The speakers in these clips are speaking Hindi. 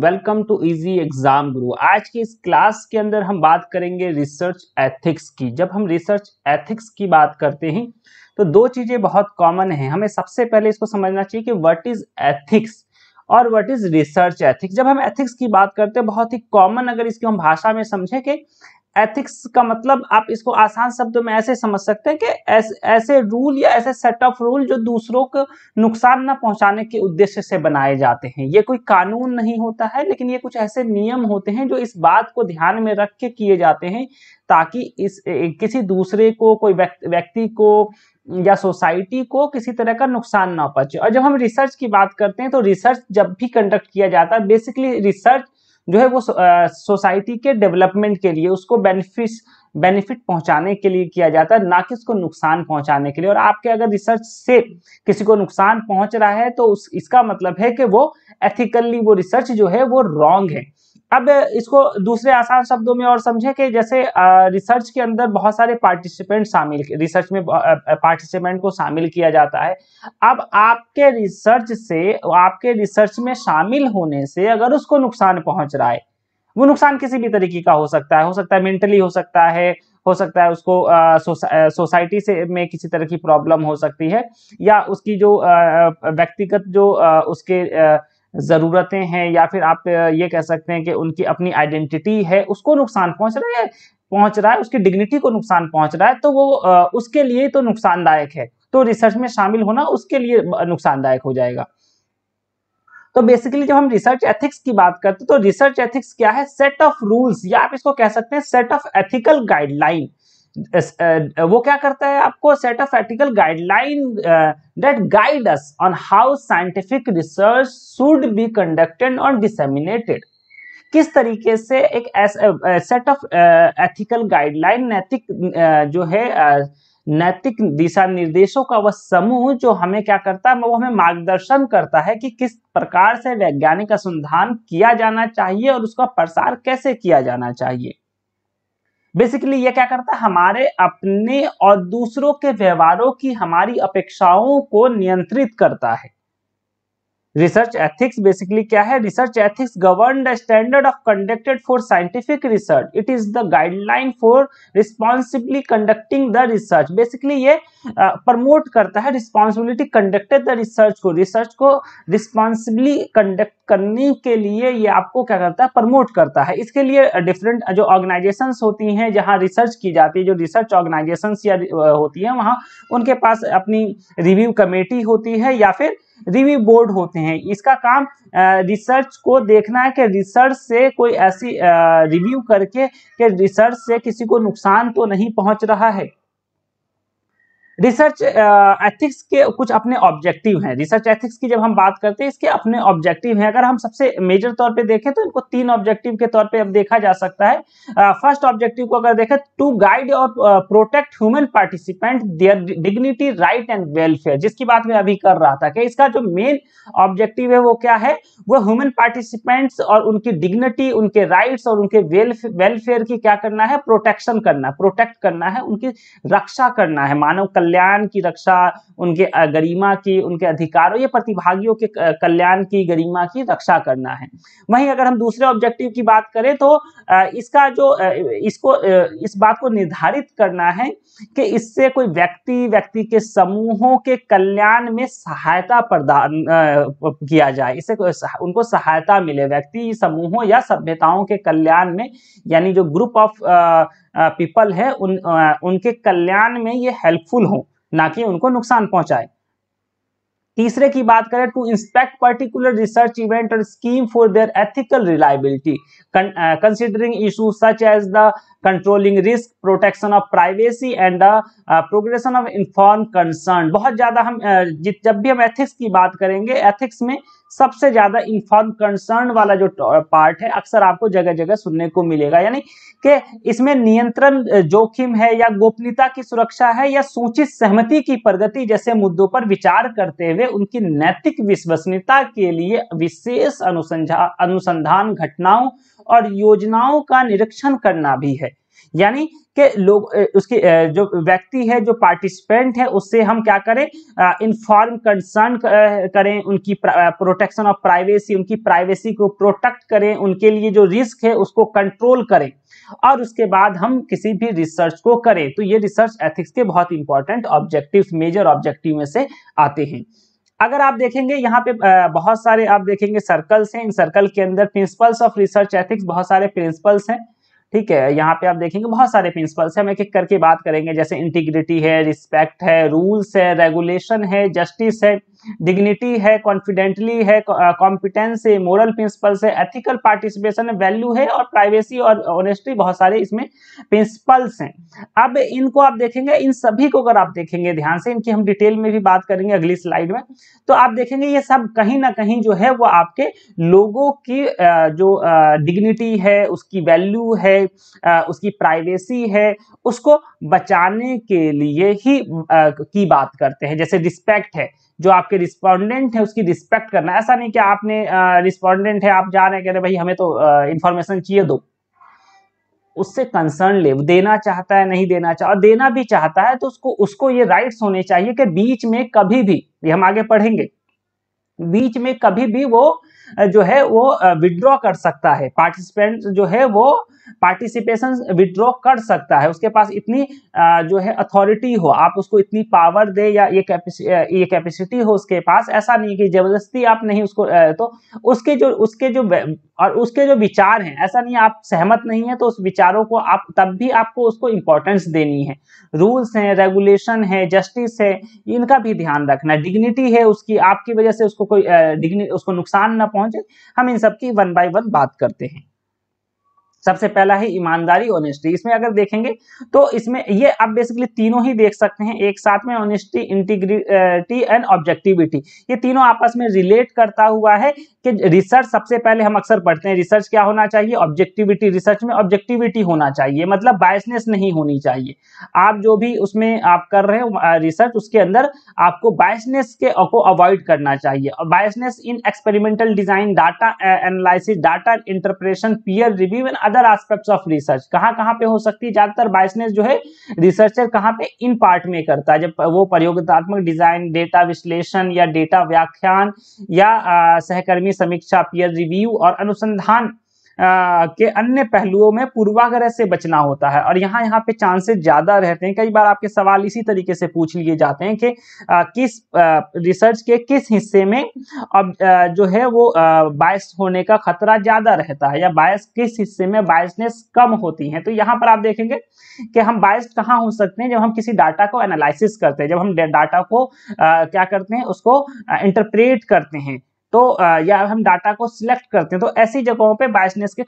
वेलकम टू इजी एग्जाम गुरु आज की इस क्लास के अंदर हम बात करेंगे रिसर्च एथिक्स की जब हम रिसर्च एथिक्स की बात करते हैं तो दो चीज़ें बहुत कॉमन है हमें सबसे पहले इसको समझना चाहिए कि व्हाट इज एथिक्स और व्हाट इज रिसर्च एथिक्स जब हम एथिक्स की बात करते हैं बहुत ही कॉमन अगर इसकी हम भाषा में समझें कि एथिक्स का मतलब आप इसको आसान शब्दों में ऐसे समझ सकते हैं कि ऐस, ऐसे रूल या ऐसे सेट ऑफ रूल जो दूसरों को नुकसान ना पहुंचाने के उद्देश्य से बनाए जाते हैं ये कोई कानून नहीं होता है लेकिन ये कुछ ऐसे नियम होते हैं जो इस बात को ध्यान में रख के किए जाते हैं ताकि इस किसी दूसरे को कोई व्यक्ति को या सोसाइटी को किसी तरह का नुकसान ना पहुंचे और जब हम रिसर्च की बात करते हैं तो रिसर्च जब भी कंडक्ट किया जाता है बेसिकली रिसर्च जो है वो सोसाइटी के डेवलपमेंट के लिए उसको बेनिफिट बेनिफिट पहुंचाने के लिए किया जाता है ना कि उसको नुकसान पहुंचाने के लिए और आपके अगर रिसर्च से किसी को नुकसान पहुंच रहा है तो उस इसका मतलब है कि वो एथिकली वो रिसर्च जो है वो रॉन्ग है अब इसको दूसरे आसान शब्दों में और समझे कि जैसे रिसर्च के अंदर बहुत सारे पार्टिसिपेंट शामिल रिसर्च में पार्टिसिपेंट को शामिल किया जाता है अब आपके रिसर्च से आपके रिसर्च में शामिल होने से अगर उसको नुकसान पहुंच रहा है वो नुकसान किसी भी तरीके का हो सकता है हो सकता है मेंटली हो सकता है हो सकता है उसको सोसाइटी से में किसी तरह की प्रॉब्लम हो सकती है या उसकी जो व्यक्तिगत जो आ, उसके आ, ज़रूरतें हैं या फिर आप ये कह सकते हैं कि उनकी अपनी आइडेंटिटी है उसको नुकसान पहुंच रहा है पहुंच रहा है उसकी डिग्निटी को नुकसान पहुंच रहा है तो वो उसके लिए तो नुकसानदायक है तो रिसर्च में शामिल होना उसके लिए नुकसानदायक हो जाएगा तो बेसिकली जब हम रिसर्च एथिक्स की बात करते हैं तो रिसर्च एथिक्स क्या है सेट ऑफ रूल्स या आप इसको कह सकते हैं सेट ऑफ एथिकल गाइडलाइन वो क्या करता है आपको set of ethical guideline that guide us on how scientific research should be conducted और डिसेमिनेटेड किस तरीके से एक सेट ऑफ एथिकल गाइडलाइन नैतिक जो है नैतिक दिशा निर्देशों का वह समूह जो हमें क्या करता है वो हमें मार्गदर्शन करता है कि किस प्रकार से वैज्ञानिक अनुसंधान किया जाना चाहिए और उसका प्रसार कैसे किया जाना चाहिए बेसिकली ये क्या करता है हमारे अपने और दूसरों के व्यवहारों की हमारी अपेक्षाओं को नियंत्रित करता है रिसर्च एथिक्स बेसिकली क्या है research ethics govern the standard of conducted for scientific research it is the guideline for responsibly conducting the research basically ये प्रमोट करता है रिस्पॉन्सिबिलिटी कंडक्टेड द रिसर्च को रिसर्च को रिस्पॉन्सिबली कंडक्ट करने के लिए ये आपको क्या करता है प्रमोट करता है इसके लिए डिफरेंट जो ऑर्गेनाइजेशन होती हैं जहाँ रिसर्च की जाती है जो रिसर्च ऑर्गेनाइजेशन या होती है वहाँ उनके पास अपनी रिव्यू कमेटी होती है या फिर रिव्यू बोर्ड होते हैं इसका काम रिसर्च को देखना है कि रिसर्च से कोई ऐसी रिव्यू करके कि रिसर्च से किसी को नुकसान तो नहीं पहुंच रहा है रिसर्च एथिक्स uh, के कुछ अपने ऑब्जेक्टिव हैं रिसर्च एथिक्स की जब हम बात करते हैं इसके अपने ऑब्जेक्टिव हैं अगर हम सबसे मेजर तौर पे देखें तो इनको तीन ऑब्जेक्टिव के तौर पे अब देखा जा सकता है फर्स्ट uh, ऑब्जेक्टिव को अगर देखें टू गाइड और protect human participant their dignity right and welfare जिसकी बात मैं अभी कर रहा था कि इसका जो मेन ऑब्जेक्टिव है वो क्या है वो ह्यूमन पार्टिसिपेंट्स और उनकी डिग्निटी उनके राइट्स और उनके वेलफेयर की क्या करना है प्रोटेक्शन करना प्रोटेक्ट करना है उनकी रक्षा करना है मानव कल्याण की रक्षा उनके गरिमा की उनके अधिकारों या प्रतिभागियों के कल्याण की गरिमा की रक्षा करना है वहीं अगर हम दूसरे ऑब्जेक्टिव की बात करें तो इसका जो इसको इस बात को निर्धारित करना है कि इससे कोई व्यक्ति व्यक्ति के समूहों के कल्याण में सहायता प्रदान किया जाए इससे उनको सहायता मिले व्यक्ति समूहों या सभ्यताओं के कल्याण में यानी जो ग्रुप ऑफ पीपल है उन आ, उनके कल्याण में ये हेल्पफुल हो ना कि उनको नुकसान पहुंचाए तीसरे की बात करें to inspect particular research event और scheme for their ethical reliability considering issue such as the controlling risk protection of privacy and the progression of inform concern बहुत ज्यादा हम uh, जब भी हम एथिक्स की बात करेंगे एथिक्स में सबसे ज्यादा इन्फॉर्म कंसर्न वाला जो पार्ट uh, है अक्सर आपको जगह जगह सुनने को मिलेगा यानी कि इसमें नियंत्रण uh, जोखिम है या गोपनीयता की सुरक्षा है या सूचित सहमति की प्रगति जैसे मुद्दों पर विचार करते हुए उनकी नैतिक विश्वसनीयता के लिए विशेष अनुसंधान घटनाओं और योजनाओं का निरीक्षण करना भी है यानी कि लोग उसकी जो व्यक्ति है जो पार्टिसिपेंट है उससे हम क्या करें इन्फॉर्म कंसर्न करें उनकी प्रोटेक्शन ऑफ प्राइवेसी उनकी प्राइवेसी को प्रोटेक्ट करें उनके लिए जो रिस्क है उसको कंट्रोल करें और उसके बाद हम किसी भी रिसर्च को करें तो ये रिसर्च एथिक्स के बहुत इंपॉर्टेंट ऑब्जेक्टिव मेजर ऑब्जेक्टिव में से आते हैं अगर आप देखेंगे यहाँ पे बहुत सारे आप देखेंगे सर्कल्स हैं इन सर्कल के अंदर प्रिंसिपल्स ऑफ रिसर्च एथिक्स बहुत सारे प्रिंसिपल्स हैं ठीक है यहाँ पे आप देखेंगे बहुत सारे प्रिंसिपल्स हैं हम एक एक करके बात करेंगे जैसे इंटीग्रिटी है रिस्पेक्ट है रूल्स है रेगुलेशन है जस्टिस है डिग्निटी है कॉन्फिडेंटली है कॉम्पिटेंस uh, है मोरल प्रिंसिपल्स है एथिकल पार्टिसिपेशन वैल्यू है और प्राइवेसी और ऑनेस्टी बहुत सारे इसमें प्रिंसिपल्स हैं अब इनको आप देखेंगे इन सभी को अगर आप देखेंगे ध्यान से इनकी हम डिटेल में भी बात करेंगे अगली स्लाइड में तो आप देखेंगे ये सब कहीं ना कहीं जो है वो आपके लोगों की uh, जो डिग्निटी uh, है उसकी वैल्यू है उसकी प्राइवेसी है उसको बचाने के लिए ही की बात करते हैं जैसे रिस्पेक्ट है जो आपके रिस्पॉन्डेंट है उसकी रिस्पेक्ट करना ऐसा नहीं कि आपने रिस्पॉन्डेंट है आप जा रहे हैं कह रहे भाई हमें तो इन्फॉर्मेशन चाहिए दो उससे कंसर्न ले देना चाहता है नहीं देना चाहता और देना भी चाहता है तो उसको उसको ये राइट्स होने चाहिए कि बीच में कभी भी ये हम आगे पढ़ेंगे बीच में कभी भी वो जो है वो विड्रॉ कर सकता है पार्टिसिपेंट जो है वो पार्टिसिपेशन विड्रॉ कर सकता है उसके पास इतनी जो है अथॉरिटी हो आप उसको इतनी पावर दे या ये कैपेसिटी ये कैपेसिटी हो उसके पास ऐसा नहीं कि जबरदस्ती आप नहीं उसको तो उसके जो उसके जो और उसके जो विचार हैं ऐसा नहीं आप सहमत नहीं है तो उस विचारों को आप तब भी आपको उसको इम्पोर्टेंस देनी है रूल्स हैं रेगुलेशन है जस्टिस है इनका भी ध्यान रखना है डिग्निटी है उसकी आपकी वजह से उसको कोई डिग्नि उसको नुकसान ना पहुंचे हम इन सब की वन बाय वन बात करते हैं सबसे पहला है ईमानदारी ऑनेस्टी इसमें अगर देखेंगे तो इसमें ये आप बेसिकली तीनों ही देख सकते हैं एक साथ में ऑनेस्टी इंटीग्रिटी एंड ऑब्जेक्टिविटी ये तीनों आपस में रिलेट करता हुआ है कि रिसर्च सबसे पहले हम अक्सर पढ़ते हैं रिसर्च क्या होना चाहिए ऑब्जेक्टिविटी रिसर्च में ऑब्जेक्टिविटी होना चाहिए मतलब बायसनेस नहीं होनी चाहिए आप जो भी उसमें आप कर रहे हो रिसर्च उसके अंदर आपको बायसनेस के को अवॉइड करना चाहिए biasness in experimental design data analysis data interpretation peer review and other aspects of research कहाँ कहाँ पे हो सकती है ज्यादातर बाइसनेस जो है रिसर्चर कहाँ पे इन पार्ट में करता है जब वो प्रयोगतात्मक डिजाइन डेटा विश्लेषण या डेटा व्याख्यान या सहकर्मी समीक्षा पीयर रिव्यू और अनुसंधान के अन्य पहलुओं में पूर्वाग्रह से बचना होता है और यहाँ यहाँ पे चांसेस ज्यादा रहते हैं कई बार आपके सवाल इसी तरीके से पूछ लिए जाते हैं कि किस रिसर्च के किस हिस्से में अब जो है वो बायस होने का खतरा ज्यादा रहता है या बायस किस हिस्से में बायसनेस कम होती है तो यहाँ पर आप देखेंगे कि हम बायस कहाँ हो सकते हैं जब हम किसी डाटा को एनालिसिस करते हैं जब हम डाटा को आ, क्या करते हैं उसको इंटरप्रेट करते हैं तो या हम डाटा को सिलेक्ट करते हैं तो ऐसी जगहों पे बायसनेस के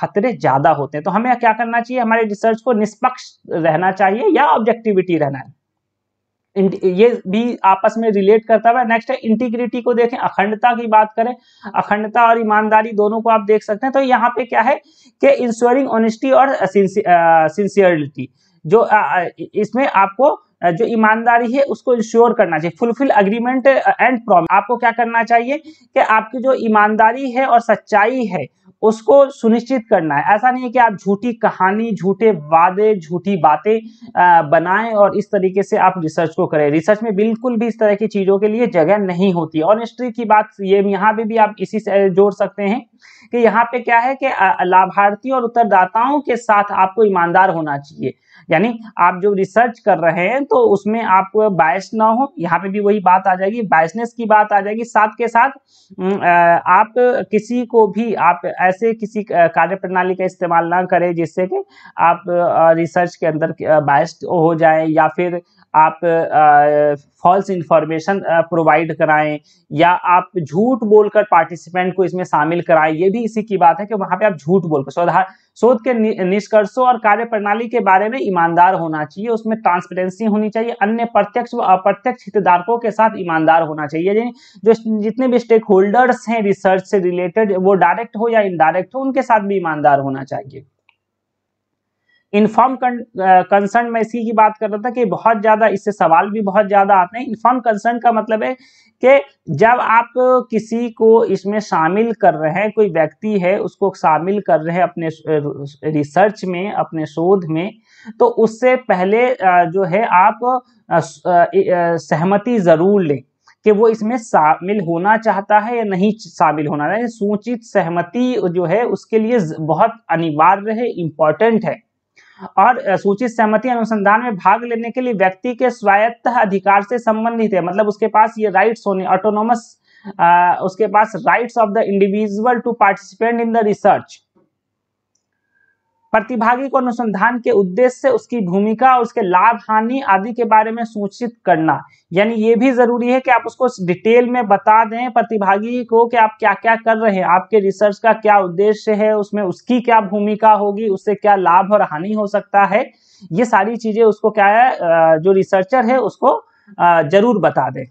खतरे ज़्यादा होते हैं तो हमें क्या करना चाहिए हमारे रिसर्च को निष्पक्ष रहना चाहिए या ऑब्जेक्टिविटी रहना है ये भी आपस में रिलेट करता है नेक्स्ट है इंटीग्रिटी को देखें अखंडता की बात करें अखंडता और ईमानदारी दोनों को आप देख सकते हैं तो यहाँ पे क्या है कि इंश्योरिंग ऑनेस्टी और सिंसियरिटी जो इसमें आपको जो ईमानदारी है उसको इंश्योर करना चाहिए फुलफिल अग्रीमेंट एंड प्रॉमिस आपको क्या करना चाहिए कि आपकी जो ईमानदारी है और सच्चाई है उसको सुनिश्चित करना है ऐसा नहीं है कि आप झूठी कहानी झूठे वादे झूठी बातें बनाएं और इस तरीके से आप रिसर्च को करें रिसर्च में बिल्कुल भी इस तरह की चीज़ों के लिए जगह नहीं होती ऑनेस्ट्री की बात ये यहाँ पे भी, भी आप इसी से जोड़ सकते हैं कि यहाँ पे क्या है कि लाभार्थी और उत्तरदाताओं के साथ आपको ईमानदार होना चाहिए यानी आप जो रिसर्च कर रहे हैं तो उसमें आप बायस ना हो यहाँ पे भी वही बात आ जाएगी बायसनेस की बात आ जाएगी साथ के साथ आप किसी को भी आप ऐसे किसी कार्य प्रणाली का इस्तेमाल ना करें जिससे कि आप रिसर्च के अंदर बायस हो जाए या फिर आप फॉल्स इंफॉर्मेशन प्रोवाइड कराएं या आप झूठ बोलकर पार्टिसिपेंट को इसमें शामिल कराएं ये भी इसी की बात है कि वहां पे आप झूठ बोलकर शोधा शोध के निष्कर्षों और कार्य प्रणाली के बारे में ईमानदार होना चाहिए उसमें ट्रांसपेरेंसी होनी चाहिए अन्य प्रत्यक्ष व अप्रत्यक्ष हितधारकों के साथ ईमानदार होना चाहिए जो जितने भी स्टेक होल्डर्स हैं रिसर्च से रिलेटेड वो डायरेक्ट हो या इनडायरेक्ट हो उनके साथ भी ईमानदार होना चाहिए इन्फॉर्म कंसर्न uh, में इसी की बात कर रहा था कि बहुत ज़्यादा इससे सवाल भी बहुत ज़्यादा आते हैं इन्फॉर्म कंसर्न का मतलब है कि जब आप किसी को इसमें शामिल कर रहे हैं कोई व्यक्ति है उसको शामिल कर रहे हैं अपने रिसर्च में अपने शोध में तो उससे पहले जो है आप सहमति ज़रूर लें कि वो इसमें शामिल होना चाहता है या नहीं शामिल होना चाहिए सूचित सहमति जो है उसके लिए बहुत अनिवार्य है इम्पॉर्टेंट है और सूचित सहमति अनुसंधान में भाग लेने के लिए व्यक्ति के स्वायत्त अधिकार से संबंधित है मतलब उसके पास ये राइट्स होने ऑटोनोमस उसके पास rights of the individual to participate in the research प्रतिभागी को अनुसंधान के उद्देश्य से उसकी भूमिका उसके लाभ हानि आदि के बारे में सूचित करना यानी ये भी जरूरी है कि आप उसको डिटेल में बता दें प्रतिभागी को कि आप क्या क्या कर रहे हैं आपके रिसर्च का क्या उद्देश्य है उसमें उसकी क्या भूमिका होगी उससे क्या लाभ और हानि हो सकता है ये सारी चीजें उसको क्या है जो रिसर्चर है उसको जरूर बता दें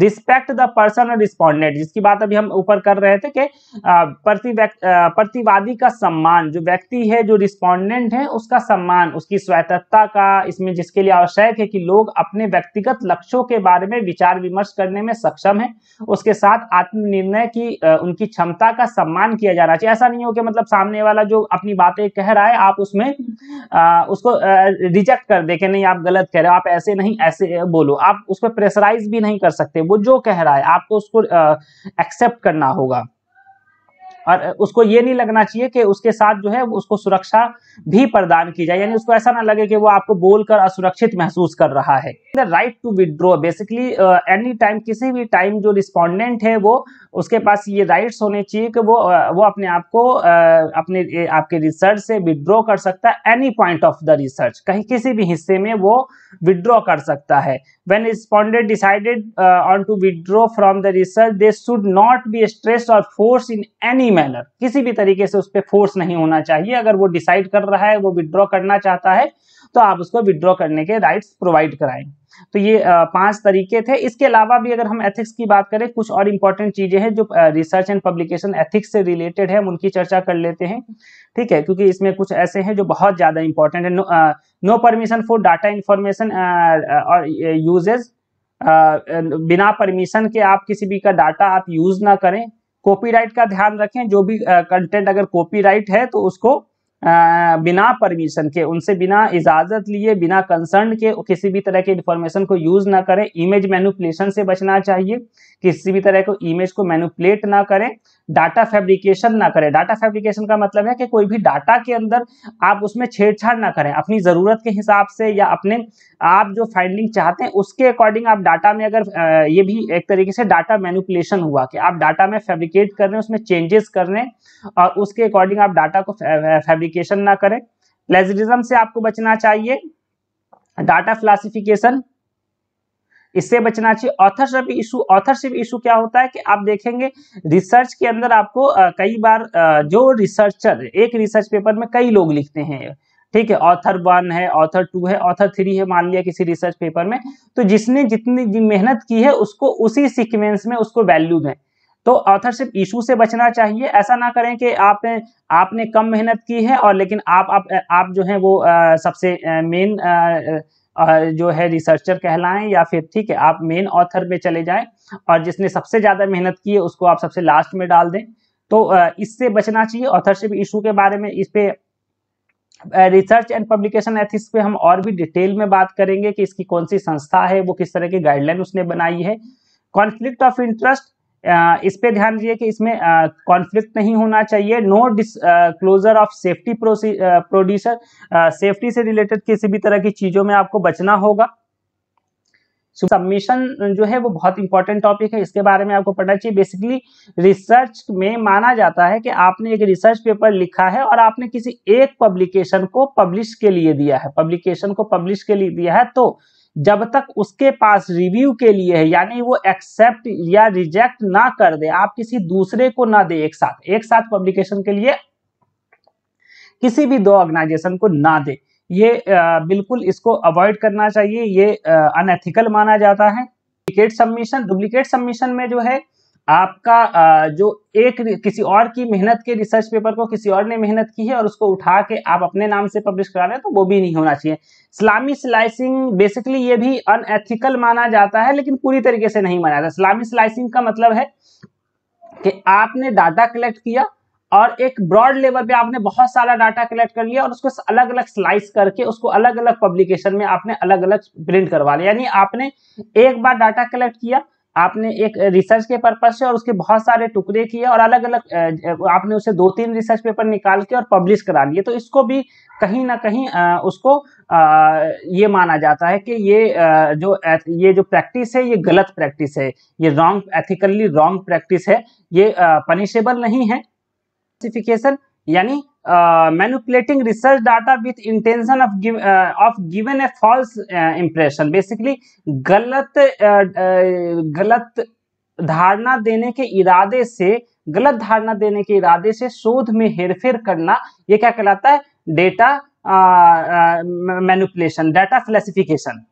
रिस्पेक्ट द पर्सन और रिस्पॉन्डेंट जिसकी बात अभी हम ऊपर कर रहे थे कि प्रति प्रतिवादी का सम्मान जो व्यक्ति है जो रिस्पॉन्डेंट है उसका सम्मान उसकी स्वायत्तता का इसमें जिसके लिए आवश्यक है कि लोग अपने व्यक्तिगत लक्ष्यों के बारे में विचार विमर्श करने में सक्षम है उसके साथ आत्मनिर्णय की उनकी क्षमता का सम्मान किया जाना चाहिए ऐसा नहीं हो कि मतलब सामने वाला जो अपनी बातें कह रहा है आप उसमें उसको रिजेक्ट कर दे कि नहीं आप गलत कह रहे हो आप ऐसे नहीं ऐसे बोलो आप उस पर प्रेशराइज भी नहीं कर सकते है वो जो कह रहा है आपको उसको एक्सेप्ट करना होगा और उसको ये नहीं लगना चाहिए कि उसके साथ जो है उसको सुरक्षा भी प्रदान की जाए यानी उसको ऐसा ना लगे कि वो आपको बोलकर असुरक्षित महसूस कर रहा है the right to withdraw basically any time किसी भी टाइम जो रिस्पॉन्डेंट है वो उसके पास ये राइट्स होने चाहिए कि वो uh, वो अपने आप को uh, अपने आपके रिसर्च से विदड्रॉ कर सकता है any point of the research कहीं किसी भी हिस्से में वो विदड्रॉ कर सकता है when respondent decided on to to from the research they should not be stress और फोर्स इन एनी मैनर किसी भी तरीके से उस पर फोर्स नहीं होना चाहिए अगर वो डिसाइड कर रहा है वो विदड्रॉ करना चाहता है तो आप उसको विड्रॉ करने के राइट प्रोवाइड कराएं तो ये पांच तरीके थे इसके अलावा भी अगर हम एथिक्स की बात करें कुछ और इंपॉर्टेंट चीजें हैं जो रिसर्च एंड पब्लिकेशन एथिक्स से रिलेटेड है हम उनकी चर्चा कर लेते हैं ठीक है क्योंकि इसमें कुछ ऐसे हैं जो बहुत ज्यादा इंपॉर्टेंट है no permission for data information और यूजेज बिना परमिशन के आप किसी भी का डाटा आप यूज ना करें कॉपीराइट का ध्यान रखें जो भी कंटेंट अगर कॉपीराइट है तो उसको बिना परमिशन के उनसे बिना इजाजत लिए बिना कंसर्न के किसी भी तरह के इन्फॉर्मेशन को यूज ना करें इमेज मैनुपलेशन से बचना चाहिए किसी भी तरह को इमेज को मैनुपलेट ना करें डाटा फैब्रिकेशन ना करें डाटा फैब्रिकेशन का मतलब है कि कोई भी डाटा के अंदर आप उसमें छेड़छाड़ ना करें अपनी ज़रूरत के हिसाब से या अपने आप जो फाइंडिंग चाहते हैं उसके अकॉर्डिंग आप डाटा में अगर ये भी एक तरीके से डाटा मैनिपुलेशन हुआ कि आप डाटा में फेब्रिकेट कर रहे हैं उसमें चेंजेस कर रहे हैं और उसके अकॉर्डिंग आप डाटा को फेब्रिकेशन ना करें प्लेजरिज्म से आपको बचना चाहिए डाटा क्लासिफिकेशन इससे बचना चाहिए ऑथरशिप इशू ऑथरशिप इशू क्या होता है कि आप देखेंगे रिसर्च के अंदर आपको कई बार जो रिसर्चर एक रिसर्च पेपर में कई लोग लिखते हैं ठीक है ऑथर वन है ऑथर टू है ऑथर थ्री है मान लिया किसी रिसर्च पेपर में तो जिसने जितनी मेहनत की है उसको उसी सिक्वेंस में उसको वैल्यू दें तो ऑथरशिप इशू से बचना चाहिए ऐसा ना करें कि आप आपने कम मेहनत की है और लेकिन आप आप, आप जो है वो आ, सबसे मेन जो है रिसर्चर कहलाएं या फिर ठीक है आप मेन ऑथर में चले जाएं और जिसने सबसे ज़्यादा मेहनत की है उसको आप सबसे लास्ट में डाल दें तो आ, इससे बचना चाहिए ऑथरशिप इशू के बारे में इस पर रिसर्च एंड पब्लिकेशन एथिक्स पे हम और भी डिटेल में बात करेंगे कि इसकी कौन सी संस्था है वो किस तरह की गाइडलाइन उसने बनाई है कॉन्फ्लिक्ट ऑफ इंटरेस्ट इस पे ध्यान दिए कि इसमें कॉन्फ्लिक्ट नहीं होना चाहिए no disclosure of safety producer safety से रिलेटेड किसी भी तरह की चीज़ों में आपको बचना होगा सबमिशन uh, जो है वो बहुत इंपॉर्टेंट टॉपिक है इसके बारे में आपको पढ़ना चाहिए बेसिकली रिसर्च में माना जाता है कि आपने एक रिसर्च पेपर लिखा है और आपने किसी एक पब्लिकेशन को पब्लिश के लिए दिया है पब्लिकेशन को पब्लिश के लिए दिया है तो जब तक उसके पास रिव्यू के लिए है यानी वो एक्सेप्ट या रिजेक्ट ना कर दे आप किसी दूसरे को ना दे एक साथ एक साथ पब्लिकेशन के लिए किसी भी दो ऑर्गेनाइजेशन को ना दे ये बिल्कुल इसको अवॉइड करना चाहिए ये अनएथिकल माना जाता है डुप्लीकेट सबमिशन डुप्लीकेट सबमिशन में जो है आपका जो एक किसी और की मेहनत के रिसर्च पेपर को किसी और ने मेहनत की है और उसको उठा के आप अपने नाम से पब्लिश करा रहे हैं तो वो भी नहीं होना चाहिए इस्लामी स्लाइसिंग बेसिकली ये भी अनएथिकल माना जाता है लेकिन पूरी तरीके से नहीं माना जाता इस्लामी स्लाइसिंग का मतलब है कि आपने डाटा कलेक्ट किया और एक ब्रॉड लेवल पे आपने बहुत सारा डाटा कलेक्ट कर लिया और उसको अलग अलग स्लाइस करके उसको अलग अलग पब्लिकेशन में आपने अलग अलग प्रिंट करवा लिया यानी आपने एक बार डाटा कलेक्ट किया आपने एक रिसर्च के पर्पज से और उसके बहुत सारे टुकड़े किए और अलग अलग आपने उसे दो तीन रिसर्च पेपर निकाल के और पब्लिश करा लिए तो इसको भी कहीं ना कहीं उसको ये माना जाता है कि ये जो ये जो प्रैक्टिस है ये गलत प्रैक्टिस है ये रॉन्ग एथिकली रॉन्ग प्रैक्टिस है ये पनिशेबल नहीं है क्लासिफिकेशन यानी manipulating research data with intention of of given a false impression basically गलत uh, गलत धारणा देने के इरादे से गलत धारणा देने के इरादे से शोध में हेरफेर करना ये क्या कहलाता है डेटा मैनुपलेशन डाटा क्लासिफिकेशन